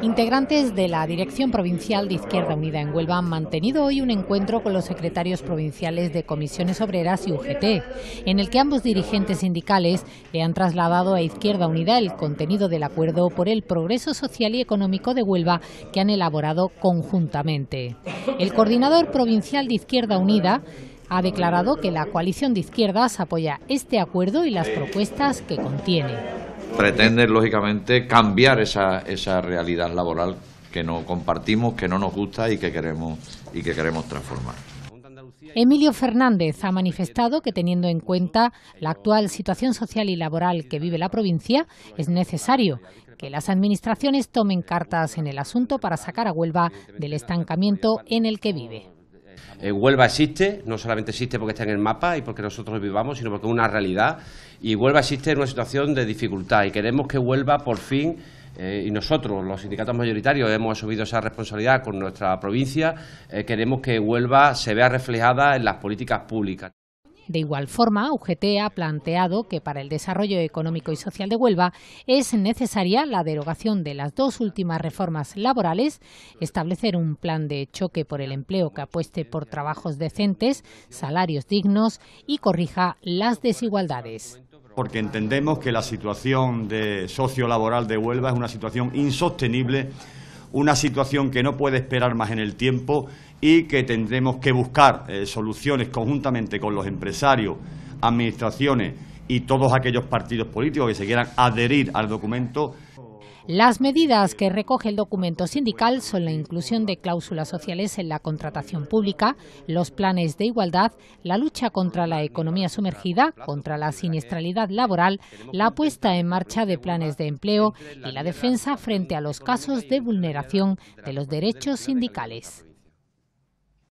Integrantes de la Dirección Provincial de Izquierda Unida en Huelva han mantenido hoy un encuentro con los secretarios provinciales de Comisiones Obreras y UGT, en el que ambos dirigentes sindicales le han trasladado a Izquierda Unida el contenido del acuerdo por el progreso social y económico de Huelva que han elaborado conjuntamente. El coordinador provincial de Izquierda Unida ha declarado que la coalición de izquierdas apoya este acuerdo y las propuestas que contiene pretende, lógicamente, cambiar esa, realidad laboral que no compartimos, que no nos gusta y que queremos, y que queremos transformar. Emilio Fernández ha manifestado que teniendo en cuenta la actual situación social y laboral que vive la provincia, es necesario que las administraciones tomen cartas en el asunto para sacar a Huelva del estancamiento en el que vive. Eh, Huelva existe, no solamente existe porque está en el mapa y porque nosotros vivamos, sino porque es una realidad. Y Huelva existe en una situación de dificultad y queremos que Huelva por fin eh, y nosotros, los sindicatos mayoritarios, hemos asumido esa responsabilidad con nuestra provincia, eh, queremos que Huelva se vea reflejada en las políticas públicas. De igual forma, UGT ha planteado que para el desarrollo económico y social de Huelva es necesaria la derogación de las dos últimas reformas laborales, establecer un plan de choque por el empleo que apueste por trabajos decentes, salarios dignos y corrija las desigualdades porque entendemos que la situación de socio laboral de Huelva es una situación insostenible una situación que no puede esperar más en el tiempo y que tendremos que buscar eh, soluciones conjuntamente con los empresarios, administraciones y todos aquellos partidos políticos que se quieran adherir al documento las medidas que recoge el documento sindical son la inclusión de cláusulas sociales en la contratación pública, los planes de igualdad, la lucha contra la economía sumergida, contra la siniestralidad laboral, la puesta en marcha de planes de empleo y la defensa frente a los casos de vulneración de los derechos sindicales.